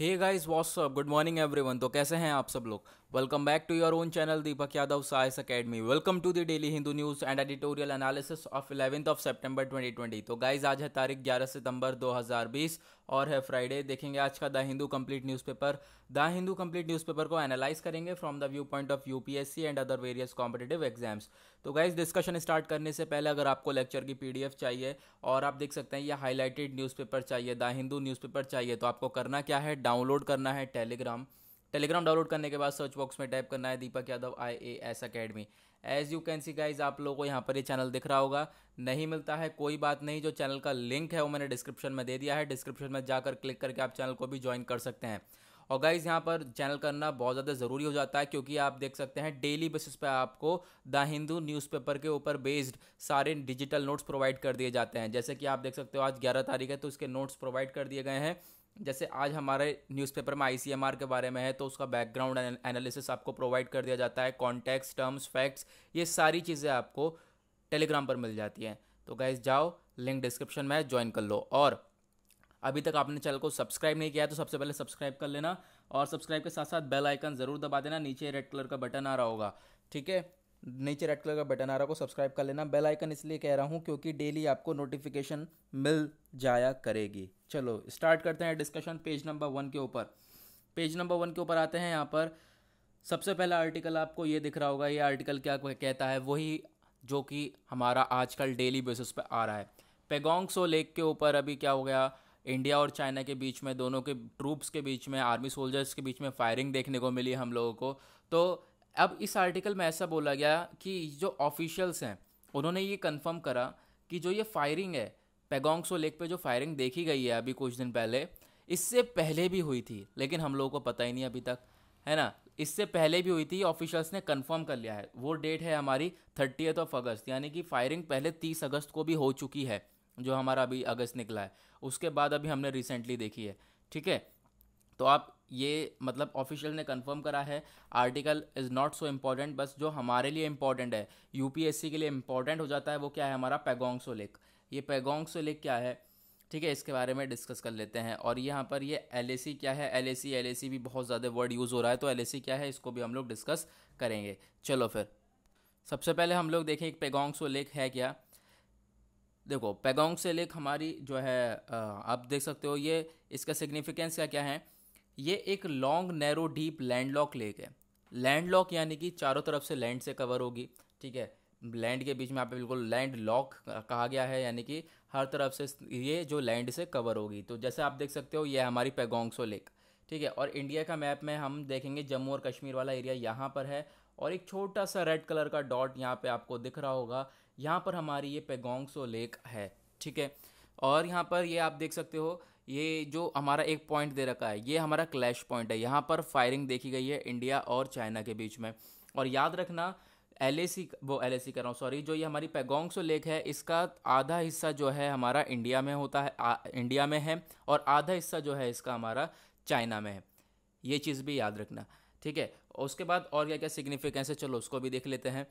हे guys what's up good morning everyone तो कैसे हैं आप सब लोग welcome back to your channel Deepak Yadav IAS academy welcome to to daily Hindu news and editorial analysis of eleventh of September twenty 2020. तो guys आज है तारीख 11 सितंबर 2020 और है फ्राइडे देखेंगे आज का the Hindu complete newspaper the Hindu complete newspaper को एनालाइज करेंगे from the view point of UPSC and other various competitive exams तो गाइज डिस्कशन स्टार्ट करने से पहले अगर आपको लेक्चर की एफ चाहिए और आप देख सकते हैं ये हाईलाइटेड न्यूज़पेपर चाहिए द हिंदू न्यूज़पेपर चाहिए तो आपको करना क्या है डाउनलोड करना है टेलीग्राम टेलीग्राम डाउनलोड करने के बाद सर्च बॉक्स में टाइप करना है Deepak Yadav I A S academy as you can see guys आप लोगों को यहाँ पर ये यह चैनल दिख रहा होगा नहीं मिलता है कोई बात नहीं जो चैनल का लिंक है वो मैंने डिस्क्रिप्शन में दे दिया है डिस्क्रिप्शन में जाकर क्लिक करके आप चैनल को भी ज्वाइन कर सकते हैं और गाइज़ यहाँ पर चैनल करना बहुत ज़्यादा ज़रूरी हो जाता है क्योंकि आप देख सकते हैं डेली बेसिस पे आपको द हिंदू न्यूज़पेपर के ऊपर बेस्ड सारे डिजिटल नोट्स प्रोवाइड कर दिए जाते हैं जैसे कि आप देख सकते हो आज ग्यारह तारीख है तो इसके नोट्स प्रोवाइड कर दिए गए हैं जैसे आज हमारे न्यूज़पेपर में आई के बारे में है तो उसका बैकग्राउंड एनालिसिस आपको प्रोवाइड कर दिया जाता है कॉन्टैक्ट टर्म्स फैक्ट्स ये सारी चीज़ें आपको टेलीग्राम पर मिल जाती हैं तो गाइज जाओ लिंक डिस्क्रिप्शन में ज्वाइन कर लो और अभी तक आपने चैनल को सब्सक्राइब नहीं किया है तो सबसे पहले सब्सक्राइब कर लेना और सब्सक्राइब के साथ साथ बेल आइकन ज़रूर दबा देना नीचे रेड कलर का बटन आ रहा होगा ठीक है नीचे रेड कलर का बटन आ रहा होगा सब्सक्राइब कर लेना बेल आइकन इसलिए कह रहा हूँ क्योंकि डेली आपको नोटिफिकेशन मिल जाया करेगी चलो स्टार्ट करते हैं डिस्कशन पेज नंबर वन के ऊपर पेज नंबर वन के ऊपर आते हैं यहाँ पर सबसे पहला आर्टिकल आपको ये दिख रहा होगा ये आर्टिकल क्या कहता है वही जो कि हमारा आजकल डेली बेसिस पे आ रहा है पेगोंग सो लेक के ऊपर अभी क्या हो गया इंडिया और चाइना के बीच में दोनों के ट्रूप्स के बीच में आर्मी सोल्जर्स के बीच में फायरिंग देखने को मिली हम लोगों को तो अब इस आर्टिकल में ऐसा बोला गया कि जो ऑफिशियल्स हैं उन्होंने ये कंफर्म करा कि जो ये फायरिंग है पेगोंगसो लेक पे जो फायरिंग देखी गई है अभी कुछ दिन पहले इससे पहले भी हुई थी लेकिन हम लोगों को पता ही नहीं अभी तक है ना इससे पहले भी हुई थी ऑफिशियल्स ने कंफर्म कर लिया है वो डेट है हमारी थर्टीथ ऑफ अगस्त यानी कि फायरिंग पहले तीस अगस्त को भी हो चुकी है जो हमारा अभी अगस्त निकला है उसके बाद अभी हमने रिसेंटली देखी है ठीक है तो आप ये मतलब ऑफिशियल ने कंफर्म करा है article is not so important बस जो हमारे लिए इम्पॉर्टेंट है यूपीएससी के लिए इम्पॉर्टेंट हो जाता है वो क्या है हमारा पेगोंगसो लेक ये पैगोंग से लेक क्या है ठीक है इसके बारे में डिस्कस कर लेते हैं और यहाँ पर ये एल क्या है एल एल भी बहुत ज़्यादा वर्ड यूज़ हो रहा है तो एल क्या है इसको भी हम लोग डिस्कस करेंगे चलो फिर सबसे पहले हम लोग देखें एक सो लेक है क्या देखो पैगोंग से लेक हमारी जो है आप देख सकते हो ये इसका सिग्निफिकेंस क्या क्या है ये एक long narrow deep landlock lake है लैंडलॉक यानी कि चारों तरफ से लैंड से कवर होगी ठीक है लैंड के बीच में आप बिल्कुल लैंड लॉक कहा गया है यानी कि हर तरफ से ये जो लैंड से कवर होगी तो जैसे आप देख सकते हो ये हमारी पैगोंगसो लेक ठीक है और इंडिया का मैप में हम देखेंगे जम्मू और कश्मीर वाला एरिया यहाँ पर है और एक छोटा सा रेड कलर का डॉट यहाँ पे आपको दिख रहा होगा यहाँ पर हमारी ये पेगोंगसो लेक है ठीक है और यहाँ पर ये आप देख सकते हो ये जो हमारा एक पॉइंट दे रखा है ये हमारा क्लैश पॉइंट है यहाँ पर फायरिंग देखी गई है इंडिया और चाइना के बीच में और याद रखना एल वो एल कर रहा हूँ सॉरी जो ये हमारी पैगोंगसो लेक है इसका आधा हिस्सा जो है हमारा इंडिया में होता है आ, इंडिया में है और आधा हिस्सा जो है इसका हमारा चाइना में है ये चीज़ भी याद रखना ठीक है उसके बाद और क्या क्या सिग्निफिकेंस है चलो उसको भी देख लेते हैं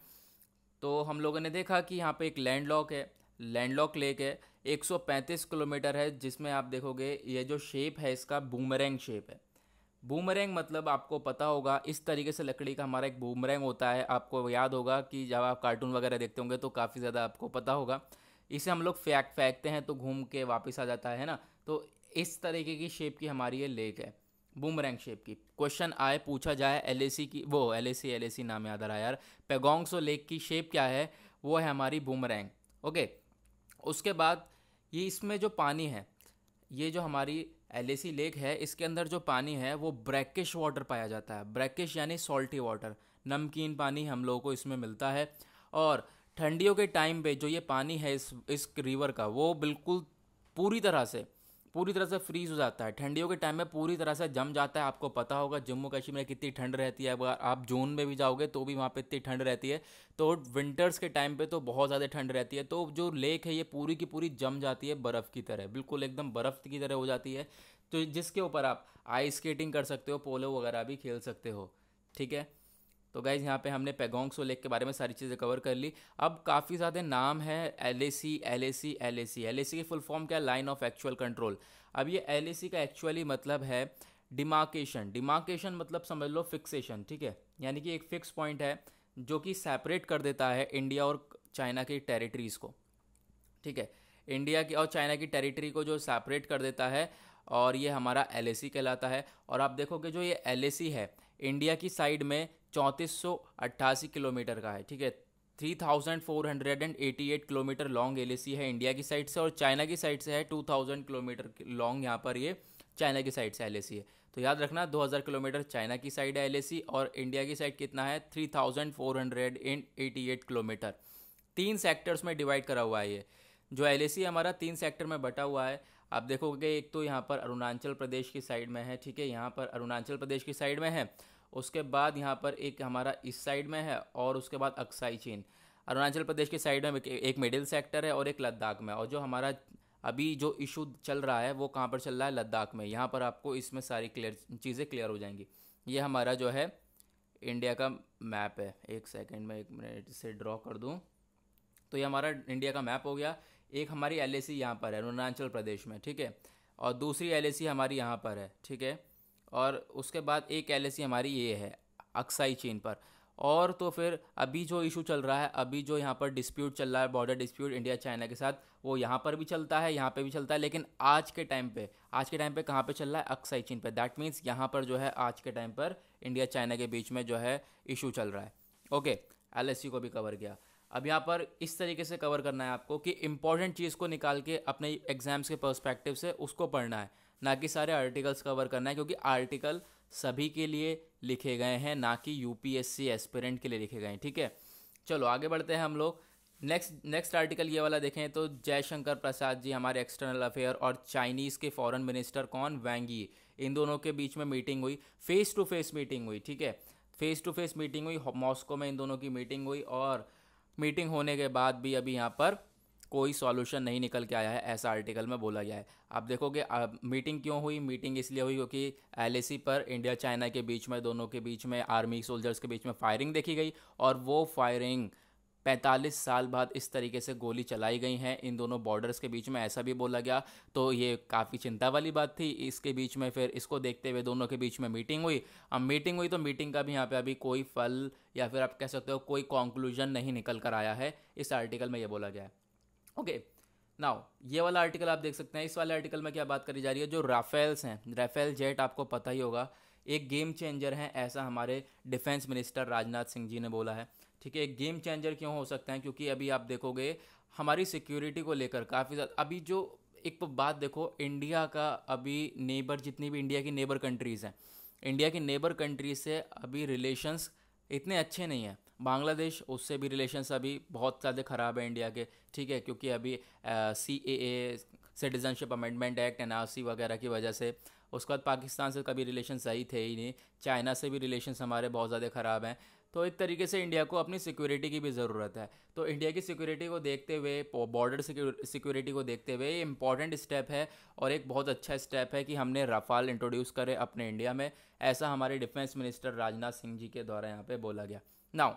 तो हम लोगों ने देखा कि यहाँ पे एक लैंड लॉक है लैंड लॉक लेक है 135 किलोमीटर है जिसमें आप देखोगे ये जो शेप है इसका बूमरेंग शेप है बूमरैंग मतलब आपको पता होगा इस तरीके से लकड़ी का हमारा एक बूमरैंग होता है आपको याद होगा कि जब आप कार्टून वगैरह देखते होंगे तो काफ़ी ज़्यादा आपको पता होगा इसे हम लोग फेंक फेंकते हैं तो घूम के वापस आ जाता है ना तो इस तरीके की शेप की हमारी ये लेक है बूमरैंग शेप की क्वेश्चन आए पूछा जाए एल की वो L A C L A सी नाम याद आ रहा है यार पेगोंगसो लेक की शेप क्या है वो है हमारी बूमरैंग ओके उसके बाद ये इसमें जो पानी है ये जो हमारी एल लेक है इसके अंदर जो पानी है वो ब्रैकिश वाटर पाया जाता है ब्रैकिश यानी सॉल्टी वाटर नमकीन पानी हम लोगों को इसमें मिलता है और ठंडियों के टाइम पे जो ये पानी है इस इस रिवर का वो बिल्कुल पूरी तरह से पूरी तरह से फ्रीज हो जाता है ठंडियों के टाइम में पूरी तरह से जम जाता है आपको पता होगा जम्मू कश्मीर में कितनी ठंड रहती है अगर आप जून में भी जाओगे तो भी वहाँ पे इतनी ठंड रहती है तो विंटर्स के टाइम पे तो बहुत ज़्यादा ठंड रहती है तो जो लेक है ये पूरी की पूरी जम जाती है बर्फ़ की तरह बिल्कुल एकदम बर्फ़ की तरह हो जाती है तो जिसके ऊपर आप आइस स्केटिंग कर सकते हो पोलो वगैरह भी खेल सकते हो ठीक है तो गाइज़ यहाँ पे हमने पेगोंग सो लेक के बारे में सारी चीज़ें कवर कर ली अब काफ़ी ज़्यादा नाम है L A C L A C L A C L A C की फुल फॉर्म क्या है लाइन ऑफ एक्चुअल कंट्रोल अब ये एल ए सी का एक्चुअली मतलब है डिमार्केशन डिमार्केशन मतलब समझ लो फिक्सेशन ठीक है यानी कि एक फिक्स पॉइंट है जो कि सेपरेट कर देता है इंडिया और चाइना की टेरिटरीज़ को ठीक है इंडिया की और चाइना की टेरिटरी को जो सेपरेट कर देता है और ये हमारा एल कहलाता है और आप देखोगे जो ये एल है इंडिया की साइड में चौंतीस किलोमीटर का है ठीक है 3488 किलोमीटर लॉन्ग एल है इंडिया की साइड से और चाइना की साइड से है 2000 किलोमीटर लॉन्ग यहाँ पर ये चाइना की साइड से एल है तो याद रखना 2000 किलोमीटर चाइना की साइड है एल और इंडिया की साइड कितना है 3488 किलोमीटर तीन सेक्टर्स में डिवाइड करा हुआ है ये जो एल हमारा तीन सेक्टर में बटा हुआ है आप देखोगे एक तो यहाँ पर अरुणाचल प्रदेश की साइड में है ठीक है यहाँ पर अरुणाचल प्रदेश की साइड में है उसके बाद यहाँ पर एक हमारा इस साइड में है और उसके बाद अक्साई चीन अरुणाचल प्रदेश के साइड में एक मिडिल सेक्टर है और एक लद्दाख में और जो हमारा अभी जो इशू चल रहा है वो कहाँ पर चल रहा है लद्दाख में यहाँ पर आपको इसमें सारी क्लियर चीज़ें क्लियर हो जाएंगी ये हमारा जो है इंडिया का मैप है एक सेकेंड में एक मिनट से ड्रॉ कर दूँ तो ये हमारा इंडिया का मैप हो गया एक हमारी एल ए सी यहाँ पर है अरुणाचल प्रदेश में ठीक है और दूसरी एल ए सी हमारी यहाँ पर है ठीक है और उसके बाद एक एल हमारी ये है अक्साई चेन पर और तो फिर अभी जो इशू चल रहा है अभी जो यहाँ पर डिस्प्यूट चल रहा है बॉर्डर डिस्प्यूट इंडिया चाइना के साथ वो यहाँ पर भी चलता है यहाँ पे भी चलता है लेकिन आज के टाइम पे आज के टाइम पे कहाँ पे चल रहा है अक्साई चीन पे दैट मीन्स यहाँ पर जो है आज के टाइम पर इंडिया चाइना के बीच में जो है इशू चल रहा है ओके एल को भी कवर किया अब यहाँ पर इस तरीके से कवर करना है आपको कि इंपॉर्टेंट चीज़ को निकाल के अपने एग्जाम्स के पर्सपेक्टिव से उसको पढ़ना है ना कि सारे आर्टिकल्स कवर करना है क्योंकि आर्टिकल सभी के लिए लिखे गए हैं ना कि यू एस्पिरेंट के लिए लिखे गए हैं ठीक है चलो आगे बढ़ते हैं हम लोग नेक्स्ट नेक्स्ट आर्टिकल ये वाला देखें तो जयशंकर प्रसाद जी हमारे एक्सटर्नल अफेयर और चाइनीज़ के फॉरेन मिनिस्टर कौन वैंगी इन दोनों के बीच में मीटिंग हुई फेस टू फेस मीटिंग हुई ठीक है फेस टू फेस मीटिंग हुई मॉस्को में इन दोनों की मीटिंग हुई और मीटिंग होने के बाद भी अभी यहाँ पर कोई सॉल्यूशन नहीं निकल के आया है ऐसा आर्टिकल में बोला गया है आप देखोगे मीटिंग क्यों हुई मीटिंग इसलिए हुई क्योंकि एल पर इंडिया चाइना के बीच में दोनों के बीच में आर्मी सोल्जर्स के बीच में फायरिंग देखी गई और वो फायरिंग पैंतालीस साल बाद इस तरीके से गोली चलाई गई हैं इन दोनों बॉर्डर्स के बीच में ऐसा भी बोला गया तो ये काफ़ी चिंता वाली बात थी इसके बीच में फिर इसको देखते हुए दोनों के बीच में मीटिंग हुई अब मीटिंग हुई तो मीटिंग का भी यहाँ पे अभी कोई फल या फिर आप कह सकते हो कोई कॉन्क्लूजन नहीं निकल कर आया है इस आर्टिकल में ये बोला गया है ओके okay. नाउ ये वाला आर्टिकल आप देख सकते हैं इस वाले आर्टिकल में क्या बात करी जा रही है जो राफेल्स हैं राफेल जेट आपको पता ही होगा एक गेम चेंजर हैं ऐसा हमारे डिफेंस मिनिस्टर राजनाथ सिंह जी ने बोला है ठीक है गेम चेंजर क्यों हो सकता है क्योंकि अभी आप देखोगे हमारी सिक्योरिटी को लेकर काफ़ी ज़्यादा अभी जो एक बात देखो इंडिया का अभी नेबर जितनी भी इंडिया की नेबर कंट्रीज़ हैं इंडिया की नेबर कंट्रीज से अभी रिलेशंस इतने अच्छे नहीं हैं बांग्लादेश उससे भी रिलेशंस अभी बहुत ज़्यादा ख़राब है इंडिया के ठीक है क्योंकि अभी C A citizenship amendment act N वगैरह की वजह से उसके बाद पाकिस्तान से कभी रिलेशन सही थे ही नहीं चाइना से भी रिलेशन हमारे बहुत ज़्यादा ख़राब हैं तो एक तरीके से इंडिया को अपनी सिक्योरिटी की भी ज़रूरत है तो इंडिया की सिक्योरिटी को देखते हुए बॉर्डर सिक्योरिटी को देखते हुए ये इंपॉर्टेंट स्टेप है और एक बहुत अच्छा स्टेप है कि हमने रफाल इंट्रोड्यूस करें अपने इंडिया में ऐसा हमारे डिफेंस मिनिस्टर राजनाथ सिंह जी के द्वारा यहाँ पर बोला गया नाउ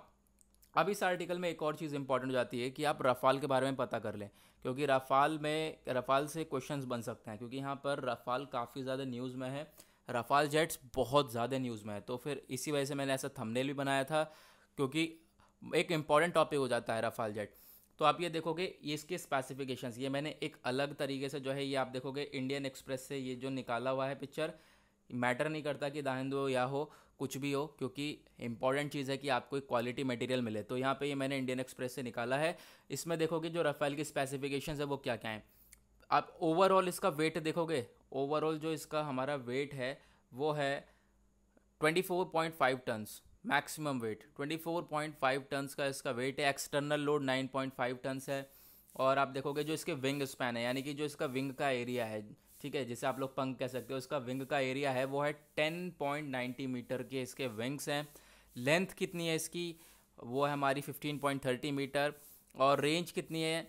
अब इस आर्टिकल में एक और चीज़ इंपॉर्टेंट हो जाती है कि आप रफ़ाल के बारे में पता कर लें क्योंकि रफ़ाल में रफ़ाल से क्वेश्चंस बन सकते हैं क्योंकि यहाँ पर रफ़ाल काफ़ी ज़्यादा न्यूज़ में है रफ़ाल जेट्स बहुत ज़्यादा न्यूज़ में है तो फिर इसी वजह से मैंने ऐसा थंबनेल भी बनाया था क्योंकि एक इम्पॉर्टेंट टॉपिक हो जाता है रफ़ाल जेट तो आप ये देखोगे ये इसके स्पेसिफिकेशंस ये मैंने एक अलग तरीके से जो है ये आप देखोगे इंडियन एक्सप्रेस से ये जो निकाला हुआ है पिक्चर मैटर नहीं करता कि दाहिंद हो या हो कुछ भी हो क्योंकि इंपॉर्टेंट चीज़ है कि आपको एक क्वालिटी मटेरियल मिले तो यहाँ पे ये मैंने इंडियन एक्सप्रेस से निकाला है इसमें देखोगे जो रफ़ाल की स्पेसिफिकेशंस है वो क्या क्या हैं आप ओवरऑल इसका वेट देखोगे ओवरऑल जो इसका हमारा वेट है वो है 24.5 टन्स मैक्सिमम वेट 24.5 टन्स का इसका वेट है एक्सटर्नल लोड 9.5 टन्स है और आप देखोगे जो इसके विंग स्पैन है यानी कि जो इसका विंग का एरिया है ठीक है जिसे आप लोग पंख कह सकते हो इसका विंग का एरिया है वो है 10.90 मीटर के इसके विंग्स हैं लेंथ कितनी है इसकी वो है हमारी 15.30 मीटर और रेंज कितनी है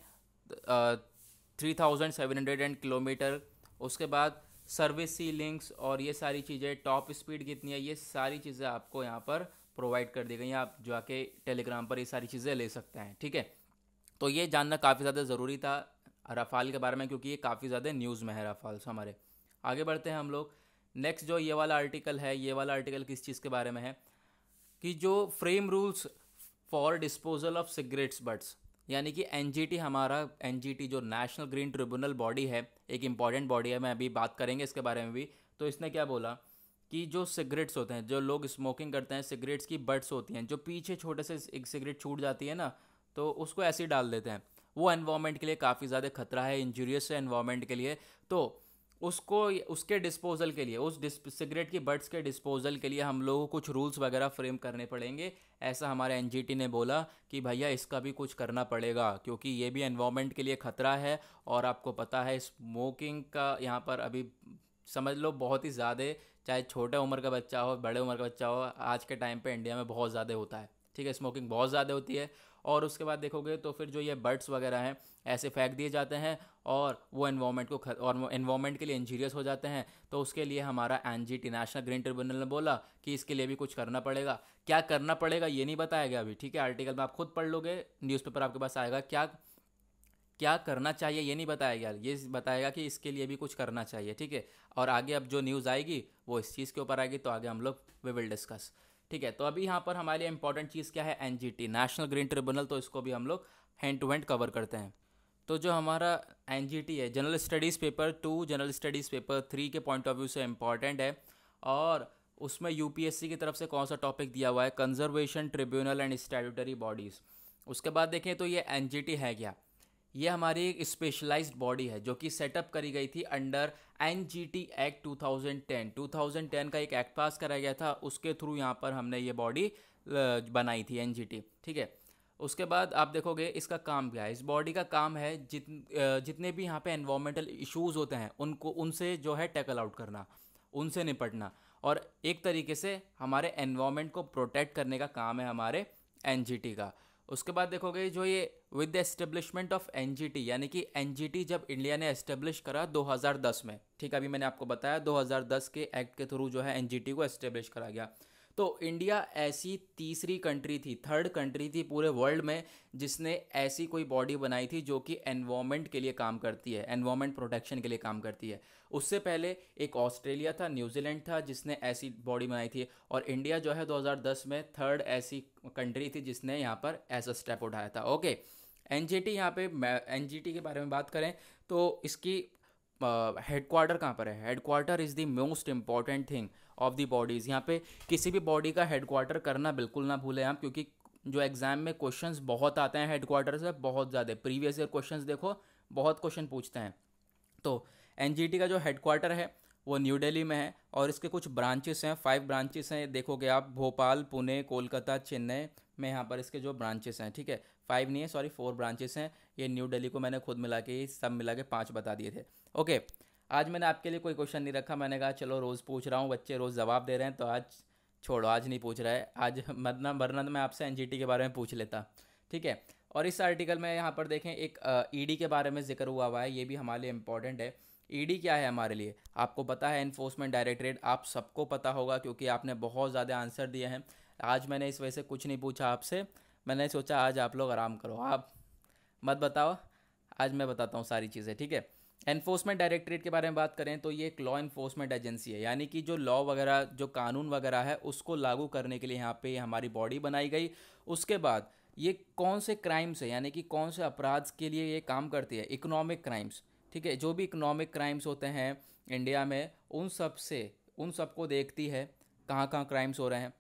three thousand seven hundred and kilometre उसके बाद सर्विस सी लिंक्स और ये सारी चीज़ें टॉप स्पीड कितनी है ये सारी चीज़ें आपको यहाँ पर प्रोवाइड कर दी गई हैं आप जाके टेलीग्राम पर ये सारी चीज़ें ले सकते हैं ठीक है तो ये जानना काफ़ी ज़्यादा ज़रूरी था रफाल के बारे में क्योंकि ये काफ़ी ज़्यादा न्यूज़ में है रफाल हमारे आगे बढ़ते हैं हम लोग नेक्स्ट जो ये वाला आर्टिकल है ये वाला आर्टिकल किस चीज़ के बारे में है कि जो frame rules for disposal of cigarettes butts यानी कि एन हमारा एन जो नेशनल ग्रीन ट्रिब्यूनल बॉडी है एक इम्पॉर्टेंट बॉडी है मैं अभी बात करेंगे इसके बारे में भी तो इसने क्या बोला कि जो सिगरेट्स होते हैं जो लोग स्मोकिंग करते हैं सिगरेट्स की बर्ड्स होती हैं जो पीछे छोटे से एक सिगरेट छूट जाती है ना तो उसको ऐसे ही डाल देते हैं वो एनवामेंट के लिए काफ़ी ज़्यादा खतरा है इंजूरियस है एनवायरनमेंट के लिए तो उसको उसके डिस्पोजल के लिए उस सिगरेट की बर्ड्स के डिस्पोजल के लिए हम लोगों को कुछ रूल्स वगैरह फ्रेम करने पड़ेंगे ऐसा हमारे एन ने बोला कि भैया इसका भी कुछ करना पड़ेगा क्योंकि ये भी एनवायरमेंट के लिए ख़तरा है और आपको पता है स्मोकिंग का यहाँ पर अभी समझ लो बहुत ही ज़्यादा चाहे छोटे उम्र का बच्चा हो बड़े उम्र का बच्चा हो आज के टाइम पे इंडिया में बहुत ज़्यादा होता है ठीक है स्मोकिंग बहुत ज़्यादा होती है और उसके बाद देखोगे तो फिर जो ये बर्ड्स वगैरह हैं ऐसे फेंक दिए जाते हैं और वो एनवामेंट को और इन्वामेंट के लिए इंजीरियस हो जाते हैं तो उसके लिए हमारा N G National Green Tribunal ने बोला कि इसके लिए भी कुछ करना पड़ेगा क्या करना पड़ेगा ये नहीं बताया गया अभी ठीक है आर्टिकल में आप खुद पढ़ लोगे न्यूज़पेपर आपके पास आएगा क्या क्या करना चाहिए ये नहीं बताया गया ये बताएगा कि इसके लिए भी कुछ करना चाहिए ठीक है और आगे अब जो न्यूज़ आएगी वो इस चीज़ के ऊपर आएगी तो आगे हम लोग वी विल डिस्कस ठीक है तो अभी यहाँ पर हमारे लिए इंपॉर्टेंट चीज़ क्या है एन नेशनल ग्रीन ट्रिब्यूनल तो इसको भी हम लोग हैंड टू हैंड कवर करते हैं तो जो हमारा एन है general studies paper two general studies paper three के पॉइंट ऑफ व्यू से इम्पॉर्टेंट है और उसमें यूपीएससी की तरफ से कौन सा टॉपिक दिया हुआ है conservation tribunal and statutory bodies उसके बाद देखें तो ये एन है क्या ये हमारी एक स्पेशलाइज्ड बॉडी है जो कि सेटअप करी गई थी under N G T act two two thousand ten thousand ten का एक एक्ट पास कराया गया था उसके थ्रू यहाँ पर हमने ये बॉडी बनाई थी एन जी टी ठीक है उसके बाद आप देखोगे इसका काम क्या है इस बॉडी का काम है जित जितने भी यहाँ पे एनवायरमेंटल इश्यूज होते हैं उनको उनसे जो है टैकल आउट करना उनसे निपटना और एक तरीके से हमारे एनवायरमेंट को प्रोटेक्ट करने का काम है हमारे एन का उसके बाद देखोगे जो ये with the establishment of N यानी कि एन जब इंडिया ने एस्टेब्लिश करा 2010 में ठीक अभी मैंने आपको बताया 2010 के एक्ट के थ्रू जो है एन को एस्टेब्लिश करा गया तो इंडिया ऐसी तीसरी कंट्री थी थर्ड कंट्री थी पूरे वर्ल्ड में जिसने ऐसी कोई बॉडी बनाई थी जो कि एनवायरमेंट के लिए काम करती है एनवायरमेंट प्रोटेक्शन के लिए काम करती है उससे पहले एक ऑस्ट्रेलिया था न्यूजीलैंड था जिसने ऐसी बॉडी बनाई थी और इंडिया जो है 2010 में थर्ड ऐसी कंट्री थी जिसने यहाँ पर ऐसा स्टेप उठाया था ओके एन जी टी यहाँ पे एन जी टी के बारे में बात करें तो इसकी हेडक्वार्टर कहाँ पर है headquarter is the most important thing of the bodies यहाँ पे किसी भी बॉडी का हेडक्वार्टर करना बिल्कुल ना भूलें आप क्योंकि जो एग्ज़ाम में क्वेश्चंस बहुत आते हैं हेडक्वार्टर से बहुत ज़्यादा प्रीवियस ईयर क्वेश्चंस देखो बहुत क्वेश्चन पूछते हैं तो एन का जो हेडक्वार्टर है वो न्यू दिल्ली में है और इसके कुछ ब्रांचेस हैं फाइव ब्रांचेस हैं देखोगे आप भोपाल पुणे कोलकाता चेन्नई में यहाँ पर इसके जो ब्रांचेस हैं ठीक है फाइव नहीं है सॉरी फोर ब्रांचेस हैं ये न्यू दिल्ली को मैंने खुद मिला के सब मिला के पाँच बता दिए थे ओके okay, आज मैंने आपके लिए कोई क्वेश्चन नहीं रखा मैंने कहा चलो रोज़ पूछ रहा हूँ बच्चे रोज़ जवाब दे रहे हैं तो आज छोड़ो आज नहीं पूछ रहा है आज मरना वरना तो मैं आपसे एन के बारे में पूछ लेता ठीक है और इस आर्टिकल में यहाँ पर देखें एक ई e के बारे में जिक्र हुआ हुआ है ये भी हमारे लिए इम्पॉर्टेंट है ईडी e क्या है हमारे लिए आपको पता है इन्फोर्समेंट डायरेक्टरेट आप सबको पता होगा क्योंकि आपने बहुत ज़्यादा आंसर दिए हैं आज मैंने इस वजह से कुछ नहीं पूछा आपसे मैंने सोचा आज आप लोग आराम करो आप मत बताओ आज मैं बताता हूँ सारी चीज़ें ठीक है एनफोर्समेंट डायरेक्टरेट के बारे में बात करें तो ये एक लॉ इन्फोर्समेंट एजेंसी है यानी कि जो लॉ वगैरह जो कानून वगैरह है उसको लागू करने के लिए यहाँ पे हमारी बॉडी बनाई गई उसके बाद ये कौन से क्राइम्स है यानी कि कौन से अपराध के लिए ये काम करती है इकोनॉमिक क्राइम्स ठीक है जो भी इकोनॉमिक क्राइम्स होते हैं इंडिया में उन सब से उन सबको देखती है कहाँ कहाँ क्राइम्स हो रहे हैं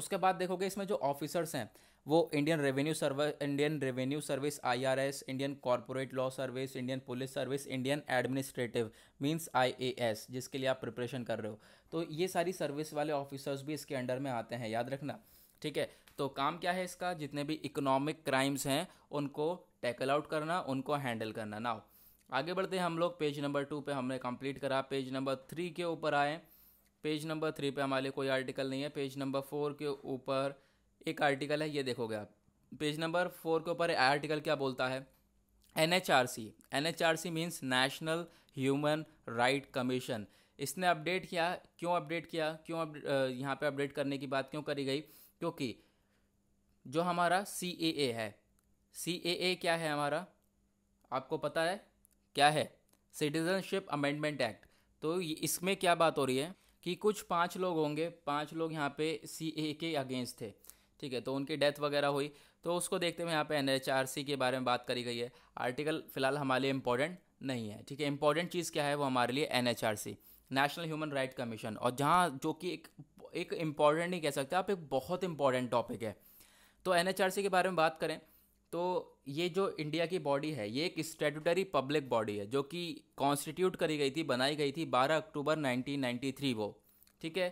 उसके बाद देखोगे इसमें जो ऑफिसर्स हैं वो Indian Revenue Service Indian Revenue Service IRS Indian Corporate Law Service Indian Police Service Indian Administrative means IAS जिसके लिए आप प्रिपरेशन कर रहे हो तो ये सारी सर्विस वाले ऑफिसर्स भी इसके अंडर में आते हैं याद रखना ठीक है तो काम क्या है इसका जितने भी इकोनॉमिक क्राइम्स हैं उनको टैकल आउट करना उनको हैंडल करना नाउ आगे बढ़ते हैं हम लोग पेज नंबर टू पे हमने कंप्लीट करा पेज नंबर थ्री के ऊपर आए पेज नंबर थ्री पे हमारे कोई आर्टिकल नहीं है पेज नंबर फोर के ऊपर एक आर्टिकल है ये देखोगे आप पेज नंबर फोर के ऊपर आर्टिकल क्या बोलता है N H R C N H R C means National Human Right Commission इसने अपडेट किया क्यों अपडेट किया क्यों यहाँ पे अपडेट करने की बात क्यों करी गई क्योंकि जो हमारा सी ए ए है सी ए ए क्या है हमारा आपको पता है क्या है सिटीजनशिप अमेंडमेंट एक्ट तो इसमें क्या बात हो रही है कि कुछ पाँच लोग होंगे पाँच लोग यहाँ पे सी ए के अगेंस्ट थे ठीक है तो उनकी डेथ वगैरह हुई तो उसको देखते हुए यहाँ पे एन के बारे में बात करी गई है आर्टिकल फ़िलहाल हमारे लिए इंपॉर्टेंट नहीं है ठीक है इंपॉर्टेंट चीज़ क्या है वो हमारे लिए N National Human Right Commission और जहाँ जो कि एक एक इम्पॉर्टेंट नहीं कह सकते आप एक बहुत इंपॉर्टेंट टॉपिक है तो एन के बारे में बात करें तो ये जो इंडिया की बॉडी है ये एक स्टेटूटरी पब्लिक बॉडी है जो कि कॉन्स्टिट्यूट करी गई थी बनाई गई थी 12 अक्टूबर 1993 वो ठीक है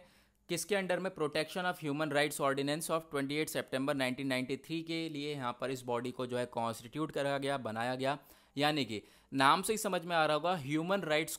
किसके अंडर में protection of human rights ordinance of 28 सितंबर 1993 के लिए यहाँ पर इस बॉडी को जो है कॉन्स्टिट्यूट करा गया बनाया गया यानी कि नाम से ही समझ में आ रहा होगा ह्यूमन राइट्स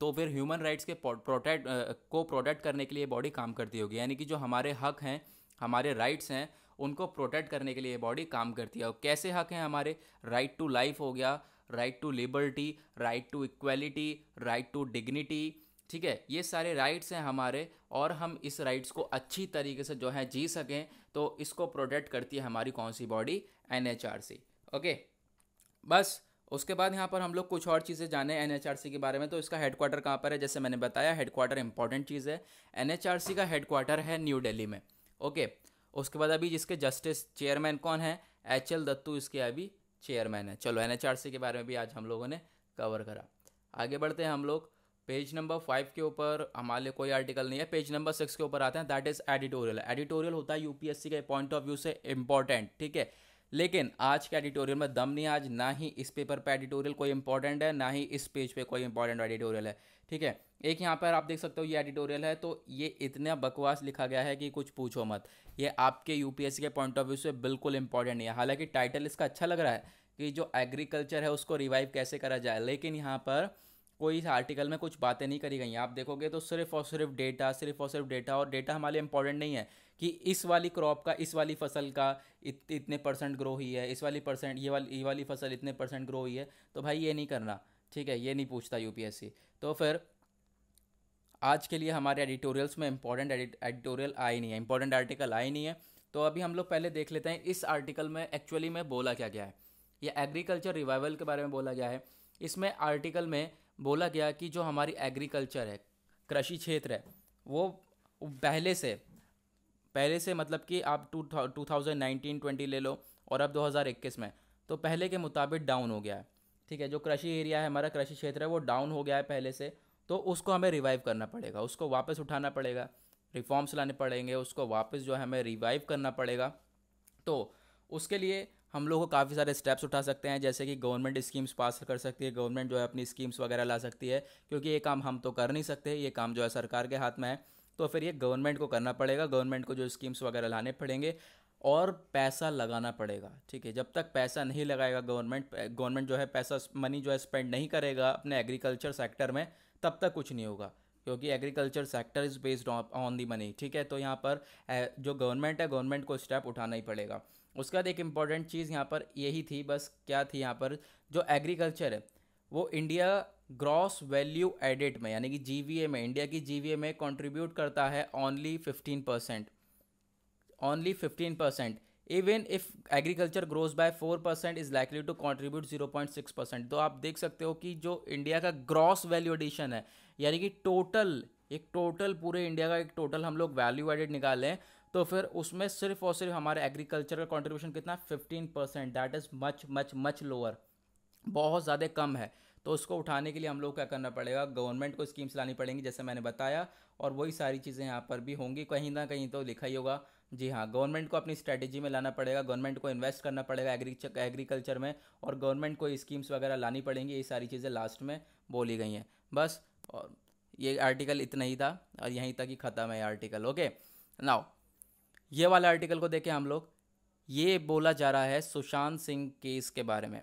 तो फिर ह्यूमन राइट्स के प्रोटेक्ट को प्रोटेक्ट करने के लिए बॉडी काम करती होगी यानी कि जो हमारे हक हैं हमारे राइट्स हैं उनको प्रोटेक्ट करने के लिए बॉडी काम करती है और कैसे हक हैं हमारे राइट टू लाइफ हो गया right to liberty right to equality right to dignity ठीक है ये सारे राइट्स हैं हमारे और हम इस राइट्स को अच्छी तरीके से जो है जी सकें तो इसको प्रोटेक्ट करती है हमारी कौन सी बॉडी एन ओके बस उसके बाद यहाँ पर हम लोग कुछ और चीज़ें जाने एन के बारे में तो इसका हेडक्वार्टर कहाँ पर है जैसे मैंने बताया हेडक्वार्टर इंपॉर्टेंट चीज़ है एन का हेडक्वार्टर है न्यू दिल्ली में ओके उसके बाद अभी जिसके जस्टिस चेयरमैन कौन है एच एल दत्तू इसके अभी चेयरमैन है चलो एन के बारे में भी आज हम लोगों ने कवर करा आगे बढ़ते हैं हम लोग पेज नंबर फाइव के ऊपर हमारे कोई आर्टिकल नहीं है पेज नंबर सिक्स के ऊपर आते हैं दैट इज़ एडिटोरियल एडिटोरियल होता है यूपीएससी के पॉइंट ऑफ व्यू से इम्पॉर्टेंट ठीक है लेकिन आज के एडिटोरियल में दम नहीं आज ना ही इस पेपर पे एडिटोरियल कोई इंपॉर्टेंट है ना ही इस पेज पे कोई इंपॉर्टेंट एडिटोरियल है ठीक है एक यहाँ पर आप देख सकते हो ये एडिटोरियल है तो ये इतना बकवास लिखा गया है कि कुछ पूछो मत ये आपके यूपीएससी के पॉइंट ऑफ व्यू से बिल्कुल इंपॉर्टेंट नहीं है हालांकि टाइटल इसका अच्छा लग रहा है कि जो एग्रीकल्चर है उसको रिवाइव कैसे करा जाए लेकिन यहाँ पर कोई इस आर्टिकल में कुछ बातें नहीं करी गई हैं आप देखोगे तो सिर्फ और सिर्फ डेटा सिर्फ और सिर्फ डेटा और डेटा हमारे लिए इंपॉर्टेंट नहीं है कि इस वाली क्रॉप का इस वाली फसल का इत, इतने परसेंट ग्रो हुई है इस वाली परसेंट ये वाली ये वाली फसल इतने परसेंट ग्रो हुई है तो भाई ये नहीं करना ठीक है ये नहीं पूछता यू तो फिर आज के लिए हमारे एडिटोरियल्स में इंपॉर्टेंट एडिटोरियल आए नहीं है इंपॉर्टेंट आर्टिकल आए नहीं है तो अभी हम लोग पहले देख लेते हैं इस आर्टिकल में एक्चुअली में बोला क्या गया है या एग्रीकल्चर रिवाइवल के बारे में बोला गया है इसमें आर्टिकल में बोला गया कि जो हमारी एग्रीकल्चर है कृषि क्षेत्र है वो पहले से पहले से मतलब कि आप two two thousand nineteen twenty ले लो और अब दो हज़ार इक्कीस में तो पहले के मुताबिक डाउन हो गया है ठीक है जो कृषि एरिया है हमारा कृषि क्षेत्र है वो डाउन हो गया है पहले से तो उसको हमें रिवाइव करना पड़ेगा उसको वापस उठाना पड़ेगा रिफॉर्म्स लाने पड़ेंगे उसको वापस जो है हमें रिवाइव करना पड़ेगा तो उसके लिए हम लोग को काफ़ी सारे स्टेप्स उठा सकते हैं जैसे कि गवर्नमेंट स्कीम्स पास कर सकती है गवर्नमेंट जो है अपनी स्कीम्स वगैरह ला सकती है क्योंकि ये काम हम तो कर नहीं सकते ये काम जो है सरकार के हाथ में है तो फिर ये गवर्नमेंट को करना पड़ेगा गवर्नमेंट को जो स्कीम्स वगैरह लाने पड़ेंगे और पैसा लगाना पड़ेगा ठीक है जब तक पैसा नहीं लगाएगा गवर्नमेंट गवर्नमेंट जो है पैसा मनी जो है स्पेंड नहीं करेगा अपने एग्रीकल्चर सेक्टर में तब तक कुछ नहीं होगा क्योंकि agriculture sector is based on the money ठीक है तो यहाँ पर जो गवर्नमेंट है गवर्नमेंट को स्टेप उठाना ही पड़ेगा उसके बाद एक इम्पॉर्टेंट चीज़ यहाँ पर यही थी बस क्या थी यहाँ पर जो एग्रीकल्चर है वो इंडिया ग्रॉस वैल्यू एडिट में यानी कि जी में इंडिया की जी में कंट्रीब्यूट करता है only fifteen percent only fifteen percent even if agriculture grows by four percent is likely to contribute zero point six percent तो आप देख सकते हो कि जो इंडिया का ग्रॉस वैल्यू एडिशन है यानी कि टोटल एक टोटल पूरे इंडिया का एक टोटल हम लोग वैल्यू एडिट निकालें तो फिर उसमें सिर्फ और सिर्फ हमारे एग्रीकल्चर का कॉन्ट्रीब्यूशन कितना fifteen percent that is much much much lower बहुत ज़्यादा कम है तो उसको उठाने के लिए हम लोग क्या करना पड़ेगा गवर्नमेंट को स्कीम्स लानी पड़ेंगी जैसे मैंने बताया और वही सारी चीज़ें यहाँ पर भी होंगी कहीं ना कहीं तो लिखा ही होगा जी हाँ गवर्नमेंट को अपनी स्ट्रैटेजी में लाना पड़ेगा गवर्नमेंट को इन्वेस्ट करना पड़ेगा एग्रीकल्चर में और गवर्नमेंट को स्कीम्स वगैरह लानी पड़ेंगी ये सारी चीज़ें लास्ट में बोली गई हैं बस और ये आर्टिकल इतना ही था और यहीं तक ही ख़त्म है ये आर्टिकल ओके नाउ ये वाले आर्टिकल को देखें हम लोग ये बोला जा रहा है सुशांत सिंह केस के बारे में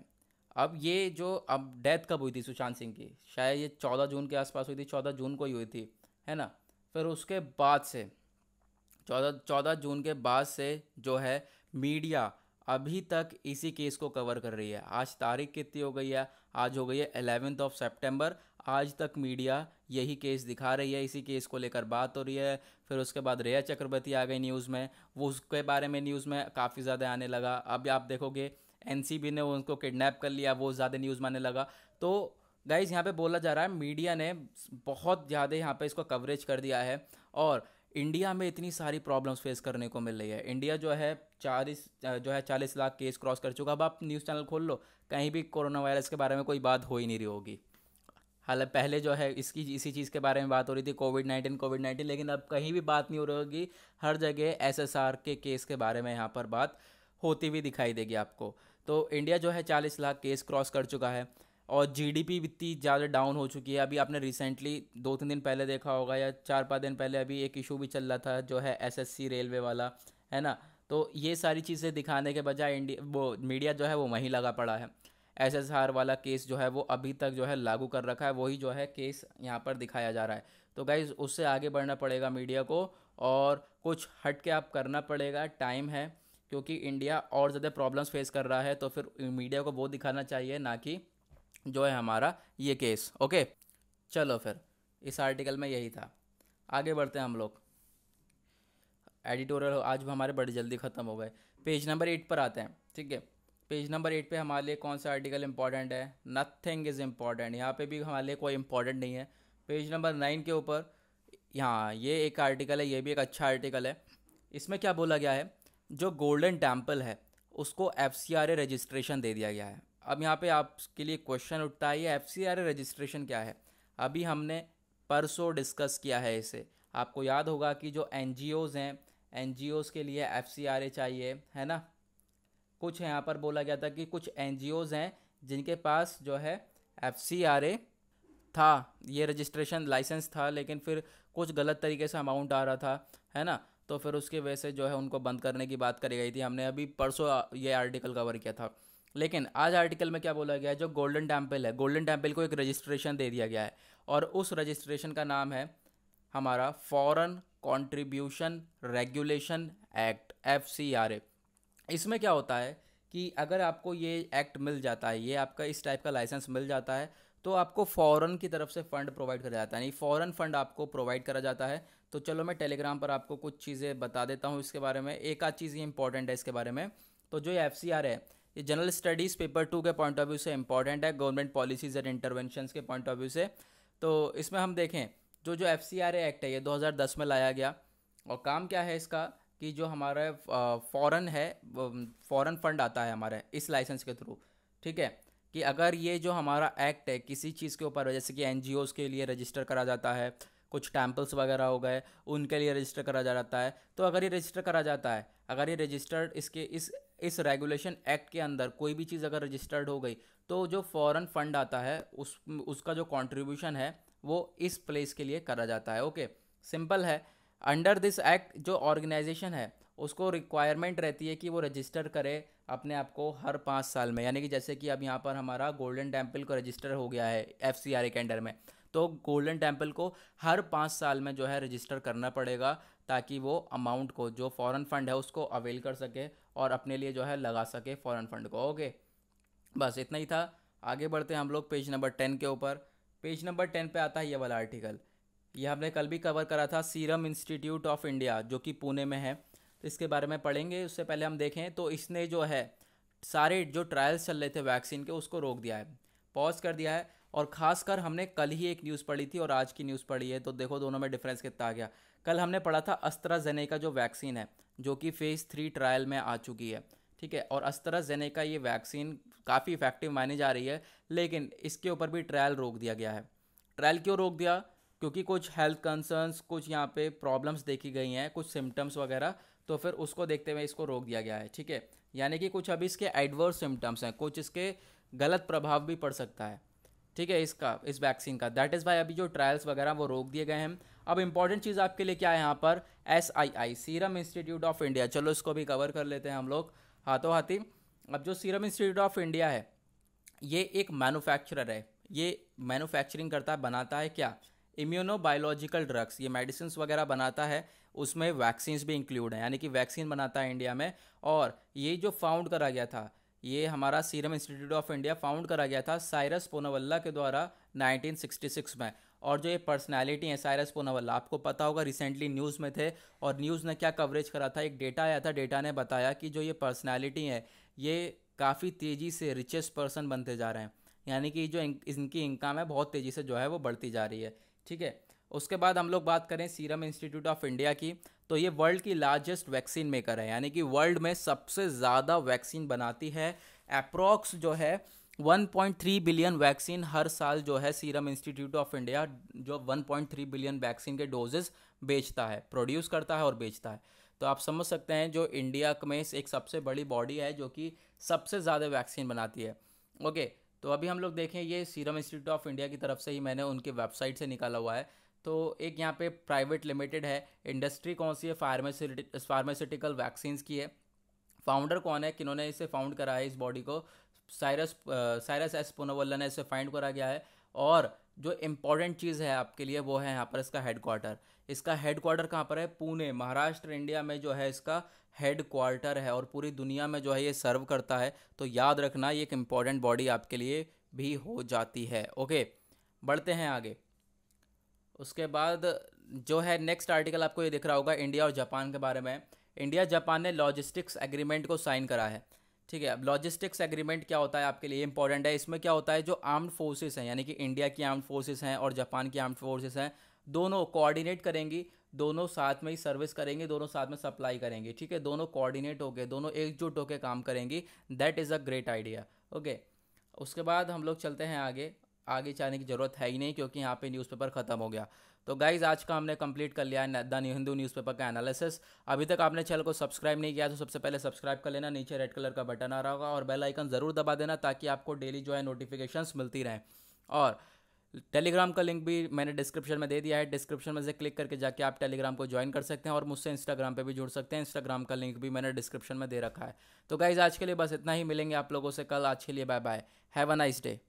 अब ये जो अब डेथ कब हुई थी सुशांत सिंह की शायद ये चौदह जून के आसपास हुई थी चौदह जून को ही हुई थी है ना फिर उसके बाद से चौदह चौदह जून के बाद से जो है मीडिया अभी तक इसी केस को कवर कर रही है आज तारीख कितनी हो गई है आज हो गई है एलेवेंथ ऑफ सेप्टेम्बर आज तक मीडिया यही केस दिखा रही है इसी केस को लेकर बात हो रही है फिर उसके बाद रेया चक्रवर्ती आ गई न्यूज़ में वो उसके बारे में न्यूज़ में काफ़ी ज़्यादा आने लगा अब आप देखोगे एन ने उनको किडनैप कर लिया वो ज़्यादा न्यूज़ में आने लगा तो गाइज यहाँ पे बोला जा रहा है मीडिया ने बहुत ज़्यादा यहाँ पे इसको कवरेज कर दिया है और इंडिया में इतनी सारी प्रॉब्लम्स फेस करने को मिल रही है इंडिया जो है चालीस जो है चालीस लाख केस क्रॉस कर चुका अब आप न्यूज़ चैनल खोल लो कहीं भी कोरोना वायरस के बारे में कोई बात हो ही नहीं रही होगी हालांकि पहले जो है इसकी इसी चीज़ के बारे में बात हो रही थी कोविड नाइन्टीन कोविड नाइन्टीन लेकिन अब कहीं भी बात नहीं हो रही होगी हर जगह एस एस आर के केस के बारे में यहाँ पर बात होती हुई दिखाई देगी आपको तो इंडिया जो है चालीस लाख केस क्रॉस कर चुका है और जी डी पी इतनी ज़्यादा डाउन हो चुकी है अभी आपने रिसेंटली दो तीन दिन पहले देखा होगा या चार पाँच दिन पहले अभी एक इशू भी चल रहा था जो है एस एस सी रेलवे वाला है ना तो ये सारी चीज़ें दिखाने के बजाय इंडिया वो मीडिया जो है वो वहीं लगा पड़ा है एसएसआर वाला केस जो है वो अभी तक जो है लागू कर रखा है वही जो है केस यहाँ पर दिखाया जा रहा है तो गाइज उससे आगे बढ़ना पड़ेगा मीडिया को और कुछ हट के आप करना पड़ेगा टाइम है क्योंकि इंडिया और ज़्यादा प्रॉब्लम्स फेस कर रहा है तो फिर मीडिया को वो दिखाना चाहिए ना कि जो है हमारा ये केस ओके चलो फिर इस आर्टिकल में यही था आगे बढ़ते हैं हम लोग एडिटोरियल आज भी हमारे बड़े जल्दी ख़त्म हो गए पेज नंबर एट पर आते हैं ठीक है पेज नंबर एट पे हमारे लिए कौन सा आर्टिकल इंपॉर्टेंट है नथिंग इज़ इम्पॉर्टेंट यहाँ पे भी हमारे लिए कोई इंपॉर्टेंट नहीं है पेज नंबर नाइन के ऊपर यहाँ ये एक आर्टिकल है ये भी एक अच्छा आर्टिकल है इसमें क्या बोला गया है जो गोल्डन टेम्पल है उसको एफ रजिस्ट्रेशन दे दिया गया है अब यहाँ पे आपके लिए क्वेश्चन उठता है ये एफ रजिस्ट्रेशन क्या है अभी हमने परसों डिस्कस किया है इसे आपको याद होगा कि जो एन हैं एन के लिए एफ चाहिए है ना कुछ यहाँ पर बोला गया था कि कुछ एन हैं जिनके पास जो है एफ था ये रजिस्ट्रेशन लाइसेंस था लेकिन फिर कुछ गलत तरीके से अमाउंट आ रहा था है ना तो फिर उसके वजह से जो है उनको बंद करने की बात करी गई थी हमने अभी परसों ये आर्टिकल कवर किया था लेकिन आज आर्टिकल में क्या बोला गया है जो गोल्डन टेम्पल है गोल्डन टेम्पल को एक रजिस्ट्रेशन दे दिया गया है और उस रजिस्ट्रेशन का नाम है हमारा Foreign Contribution Regulation Act F C R A इसमें क्या होता है कि अगर आपको ये एक्ट मिल जाता है ये आपका इस टाइप का लाइसेंस मिल जाता है तो आपको फ़ौरन की तरफ से फ़ंड प्रोवाइड करा जाता है यानी फ़ौरन फ़ंड आपको प्रोवाइड करा जाता है तो चलो मैं टेलीग्राम पर आपको कुछ चीज़ें बता देता हूँ इसके बारे में एक आध चीज़ ये इंपॉर्टेंट है इसके बारे में तो जो ये एफ है ये जनरल स्टडीज़ पेपर टू के पॉइंट ऑफ व्यू से इंपॉर्टेंट है गवर्नमेंट पॉलिसीज़ एंड इंटरवेंशन के पॉइंट ऑफ व्यू से तो इसमें हम देखें जो जो एफ एक्ट है ये 2010 में लाया गया और काम क्या है इसका कि जो हमारा फॉरेन है फॉरेन फंड आता है हमारे इस लाइसेंस के थ्रू ठीक है कि अगर ये जो हमारा एक्ट है किसी चीज़ के ऊपर जैसे कि एन के लिए रजिस्टर करा जाता है कुछ टैंपल्स वगैरह हो गए उनके लिए रजिस्टर करा जा जाता है तो अगर ये रजिस्टर करा जाता है अगर ये रजिस्टर्ड इसके इस इस रेगुलेशन एक्ट के अंदर कोई भी चीज़ अगर रजिस्टर्ड हो गई तो जो फॉरेन फंड आता है उस उसका जो कंट्रीब्यूशन है वो इस प्लेस के लिए करा जाता है ओके सिंपल है अंडर दिस एक्ट जो ऑर्गेनाइजेशन है उसको रिक्वायरमेंट रहती है कि वो रजिस्टर करे अपने आप को हर पाँच साल में यानी कि जैसे कि अब यहाँ पर हमारा गोल्डन टेम्पल को रजिस्टर हो गया है एफ सी आर के अंडर में तो गोल्डन टेम्पल को हर पाँच साल में जो है रजिस्टर करना पड़ेगा ताकि वो अमाउंट को जो फॉरेन फंड है उसको अवेल कर सके और अपने लिए जो है लगा सके फॉरेन फंड को ओके बस इतना ही था आगे बढ़ते हैं हम लोग पेज नंबर टेन के ऊपर पेज नंबर टेन पे आता है ये वाला आर्टिकल यह हमने कल भी कवर करा था सीरम इंस्टीट्यूट ऑफ इंडिया जो कि पुणे में है तो इसके बारे में पढ़ेंगे उससे पहले हम देखें तो इसने जो है सारे जो ट्रायल्स चल रहे थे वैक्सीन के उसको रोक दिया है पॉज कर दिया है और ख़ासकर हमने कल ही एक न्यूज़ पढ़ी थी और आज की न्यूज़ पढ़ी है तो देखो दोनों में डिफरेंस कितना आ गया कल हमने पढ़ा था का जो वैक्सीन है जो कि फ़ेज़ थ्री ट्रायल में आ चुकी है ठीक है और का ये वैक्सीन काफ़ी इफेक्टिव मानी जा रही है लेकिन इसके ऊपर भी ट्रायल रोक दिया गया है ट्रायल क्यों रोक दिया क्योंकि कुछ हेल्थ कंसर्न्स कुछ यहाँ पे प्रॉब्लम्स देखी गई हैं कुछ सिम्टम्स वगैरह तो फिर उसको देखते हुए इसको रोक दिया गया है ठीक है यानी कि कुछ अभी इसके एडवर्स सिम्टम्स हैं कुछ इसके गलत प्रभाव भी पड़ सकता है ठीक है इसका इस वैक्सीन का दैट इज़ वाई अभी जो ट्रायल्स वगैरह वो रोक दिए गए हैं अब इंपॉर्टेंट चीज़ आपके लिए क्या है यहाँ पर S I I Serum Institute of India चलो इसको भी कवर कर लेते हैं हम लोग हाथों हाथी अब जो सीरम इंस्टीट्यूट ऑफ इंडिया है ये एक मैनुफैक्चरर है ये मैनुफैक्चरिंग करता है बनाता है क्या इम्यूनोबायोलॉजिकल ड्रग्स ये मेडिसिन वगैरह बनाता है उसमें वैक्सीन्स भी इंक्लूड हैं यानी कि वैक्सीन बनाता है इंडिया में और ये जो फाउंड करा गया था ये हमारा Serum Institute of India found करा गया था साइरस पोनावल्ला के द्वारा 1966 में और जो ये पर्सनालिटी है साइरस पोनावल्ला आपको पता होगा रिसेंटली न्यूज़ में थे और न्यूज़ ने क्या कवरेज करा था एक डेटा आया था डेटा ने बताया कि जो ये पर्सनैलिटी है ये काफ़ी तेज़ी से रिचेस्ट पर्सन बनते जा रहे हैं यानी कि जो इनकी इनकम है बहुत तेज़ी से जो है वो बढ़ती जा रही है ठीक है उसके बाद हम लोग बात करें सीरम इंस्टीट्यूट ऑफ इंडिया की तो ये वर्ल्ड की लार्जेस्ट वैक्सीन मेकर है यानी कि वर्ल्ड में सबसे ज़्यादा वैक्सीन बनाती है अप्रॉक्स जो है 1.3 बिलियन वैक्सीन हर साल जो है सीरम इंस्टीट्यूट ऑफ इंडिया जो 1.3 बिलियन वैक्सीन के डोजेज बेचता है प्रोड्यूस करता है और बेचता है तो आप समझ सकते हैं जो इंडिया में एक सबसे बड़ी बॉडी है जो कि सबसे ज़्यादा वैक्सीन बनाती है ओके okay, तो अभी हम लोग देखें ये सीरम इंस्टीट्यूट ऑफ इंडिया की तरफ से ही मैंने उनके वेबसाइट से निकाला हुआ है तो एक यहाँ पे प्राइवेट लिमिटेड है इंडस्ट्री कौन सी है फार्मास्यूटिक फार्मास्यूटिकल वैक्सीन्स की है फाउंडर कौन है किन्होंने इसे फाउंड करा है इस बॉडी को साइरस साइरस एस पुनोवल्ला ने इसे फाइंड करा गया है और जो इम्पॉर्टेंट चीज़ है आपके लिए वो है यहाँ पर इसका हेडक्वार्टर इसका हेड क्वार्टर कहाँ पर है पुणे महाराष्ट्र इंडिया में जो है इसका हेड क्वार्टर है और पूरी दुनिया में जो है ये सर्व करता है तो याद रखना ये एक इम्पॉर्टेंट बॉडी आपके लिए भी हो जाती है ओके बढ़ते हैं आगे उसके बाद जो है नेक्स्ट आर्टिकल आपको ये दिख रहा होगा इंडिया और जापान के बारे में इंडिया जापान ने लॉजिस्टिक्स एग्रीमेंट को साइन करा है ठीक है अब लॉजिस्टिक्स एग्रीमेंट क्या होता है आपके लिए इंपॉर्टेंट है इसमें क्या होता है जो आर्म्ड फोर्सेस हैं यानी कि इंडिया की आर्म्ड फोर्सेस हैं और जापान की आर्म्ड फोर्सेस हैं दोनों कोऑर्डिनेट करेंगी दोनों साथ में ही सर्विस करेंगे दोनों साथ में सप्लाई करेंगे ठीक है दोनों कोऑर्डिनेट होके दोनों एकजुट होके काम करेंगी that is a great idea okay उसके बाद हम लोग चलते हैं आगे आगे जाने की ज़रूरत है ही नहीं क्योंकि यहाँ पे न्यूज़पेपर ख़त्म हो गया तो गाइज आज का हमने कंप्लीट कर लिया है द हिंदू न्यूज़पेपर का एनालिसिस अभी तक आपने चैनल को सब्सक्राइब नहीं किया तो सबसे पहले सब्सक्राइब कर लेना नीचे रेड कलर का बटन आ रहा होगा और बेल आइकन ज़रूर दबा देना ताकि आपको डेली जो है नोटिफिकेशंस मिलती रहें और टेलीग्राम का लिंक भी मैंने डिस्क्रिप्शन में दे दिया है डिस्क्रिप्शन में से क्लिक करके जाके आप टेलीग्राम को ज्वाइन कर सकते हैं और मुझसे इंस्टाग्राम पे भी जुड़ सकते हैं इंस्टाग्राम का लिंक भी मैंने डिस्क्रिप्शन में दे रखा है तो गाइज आज के लिए बस इतना ही मिलेंगे आप लोगों से कल आज के लिए bye bye have a nice day